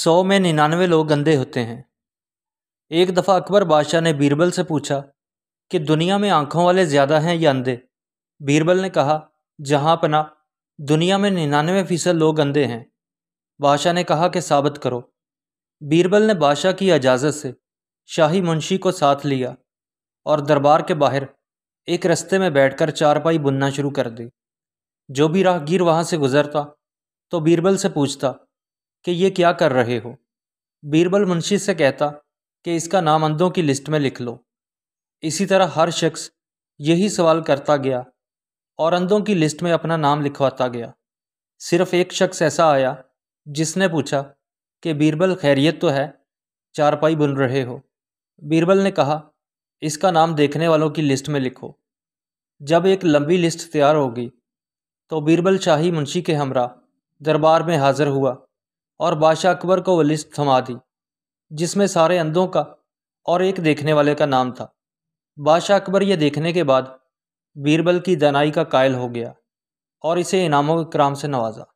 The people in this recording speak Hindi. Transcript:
सौ में निन्यानवे लोग गंदे होते हैं एक दफ़ा अकबर बादशाह ने बीरबल से पूछा कि दुनिया में आँखों वाले ज़्यादा हैं या अंधे बीरबल ने कहा जहाँ पना दुनिया में निन्यानवे फ़ीसद लोग गंदे हैं बादशाह ने कहा कि साबित करो बीरबल ने बादशाह की इजाज़त से शाही मुंशी को साथ लिया और दरबार के बाहर एक रस्ते में बैठकर चारपाई बुनना शुरू कर दी जो भी राहगीर वहाँ से गुज़रता तो बीरबल से पूछता कि ये क्या कर रहे हो बीरबल मुंशी से कहता कि इसका नाम अंधों की लिस्ट में लिख लो इसी तरह हर शख्स यही सवाल करता गया और अंधों की लिस्ट में अपना नाम लिखवाता गया सिर्फ एक शख्स ऐसा आया जिसने पूछा कि बीरबल खैरियत तो है चारपाई बुन रहे हो बीरबल ने कहा इसका नाम देखने वालों की लिस्ट में लिखो जब एक लंबी लिस्ट तैयार होगी तो बीरबल शाही मुंशी के हमरा दरबार में हाज़िर हुआ और बादशाह अकबर को वो लिस्ट थमा दी जिसमें सारे अंधों का और एक देखने वाले का नाम था बादशाह अकबर यह देखने के बाद बीरबल की दनाई का कायल हो गया और इसे इनामों के क्राम से नवाजा